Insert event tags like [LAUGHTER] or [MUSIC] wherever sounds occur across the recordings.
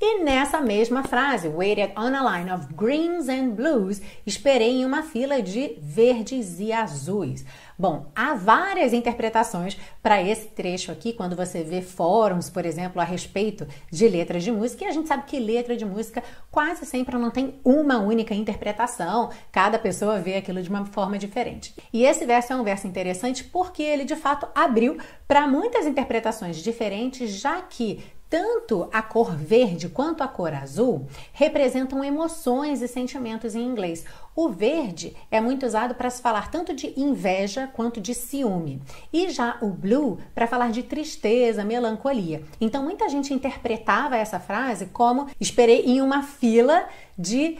E nessa mesma frase, waited on a line of greens and blues, esperei em uma fila de verdes e azuis. Bom, há várias interpretações para esse trecho aqui, quando você vê fóruns, por exemplo, a respeito de letras de música, e a gente sabe que letra de música quase sempre não tem uma única interpretação, cada pessoa vê aquilo de uma forma diferente. E esse verso é um verso interessante porque ele de fato abriu para muitas interpretações diferentes, já que tanto a cor verde quanto a cor azul representam emoções e sentimentos em inglês. O verde é muito usado para se falar tanto de inveja quanto de ciúme, e já o blue para falar de tristeza, melancolia. Então muita gente interpretava essa frase como esperei em uma fila de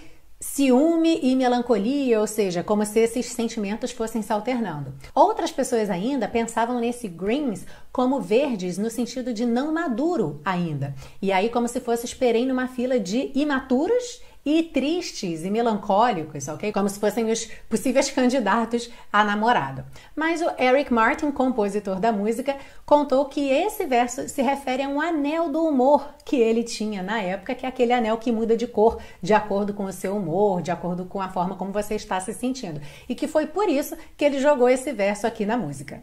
ciúme e melancolia, ou seja, como se esses sentimentos fossem se alternando. Outras pessoas ainda pensavam nesse greens como verdes no sentido de não maduro ainda. E aí como se fosse esperei numa fila de imaturos e tristes e melancólicos, ok? Como se fossem os possíveis [LAUGHS] candidatos a namorado. Mas o Eric Martin, compositor da música, contou que esse verso se refere a um anel do humor que ele tinha na época, que é aquele anel que muda de cor de acordo com o seu humor, de acordo com a forma como você está se sentindo. E que foi por isso que ele jogou esse verso aqui na música.